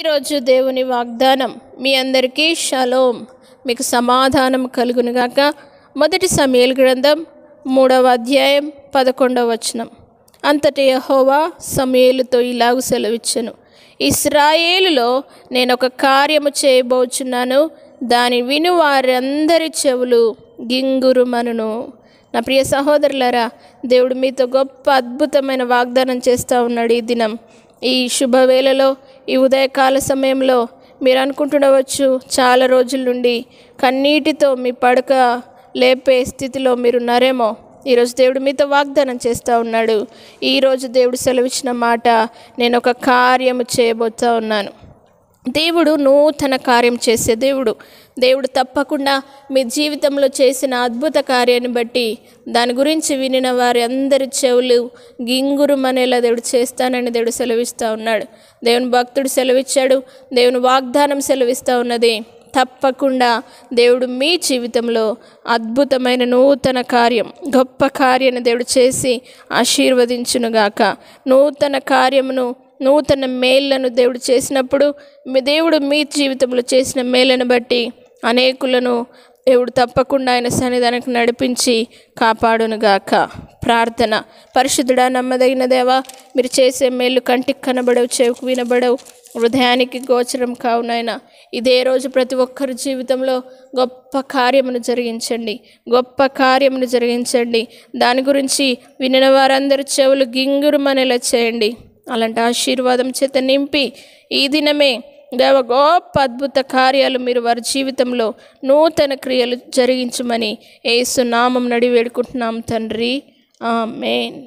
ఈరోజు దేవుని వాగ్దానం మీ అందరికీ షలోం మీకు సమాధానం కలుగునుగాక మొదటి సమయల్ గ్రంథం మూడవ అధ్యాయం పదకొండవ వచనం అంతటి యహోవా సమయలతో ఇలాగ సెలవిచ్చను ఇస్రాయేలులో నేను ఒక కార్యము చేయబోచున్నాను దాని విను వారందరి చెవులు గింగురుమనును నా ప్రియ సహోదరులరా దేవుడు మీతో గొప్ప అద్భుతమైన వాగ్దానం చేస్తూ ఉన్నాడు ఈ దినం ఈ శుభవేళలో ఈ ఉదయకాల సమయంలో మీరు అనుకుంటుండవచ్చు చాలా రోజుల నుండి కన్నీటితో మీ పడక లేపే స్థితిలో మీరున్నారేమో ఈరోజు దేవుడు మీతో వాగ్దానం చేస్తూ ఉన్నాడు ఈరోజు దేవుడు సెలవిచ్చిన మాట నేను ఒక కార్యము చేయబోతా ఉన్నాను దేవుడు నూతన కార్యం చేసే దేవుడు దేవుడు తప్పకుండా మీ జీవితంలో చేసిన అద్భుత కార్యాన్ని బట్టి దాని గురించి వినిన వారి అందరి చెవులు గింగురు మనేలా దేవుడు చేస్తానని దేవుడు సెలవిస్తూ ఉన్నాడు దేవుని భక్తుడు సెలవిచ్చాడు దేవుని వాగ్దానం సెలవిస్తూ ఉన్నది తప్పకుండా దేవుడు మీ జీవితంలో అద్భుతమైన నూతన కార్యం గొప్ప కార్యాన్ని దేవుడు చేసి ఆశీర్వదించునుగాక నూతన కార్యమును నూతన మేళ్లను దేవుడు చేసినప్పుడు మీ దేవుడు మీ జీవితంలో చేసిన మేలను బట్టి అనేకులను దేవుడు తప్పకుండా ఆయన సన్నిధానికి నడిపించి కాపాడునుగాక ప్రార్థన పరిశుద్ధుడా నమ్మదగిన దేవా మీరు చేసే మేలు కంటికి కనబడవు చెవుకు వినబడవు హృదయానికి గోచరం కావునైనా ఇదే రోజు ప్రతి ఒక్కరి జీవితంలో గొప్ప కార్యమును జరిగించండి గొప్ప కార్యమును జరిగించండి దాని గురించి వినిన వారందరి చెవులు గింగురుమనేలా చేయండి అలాంటి ఆశీర్వాదం చేత నింపి ఈ దినమే దేవ గొప్ప అద్భుత కార్యాలు మీరు వారి జీవితంలో నూతన క్రియలు జరిగించమని ఏసునామం నడి వేడుకుంటున్నాం తండ్రి ఆమెన్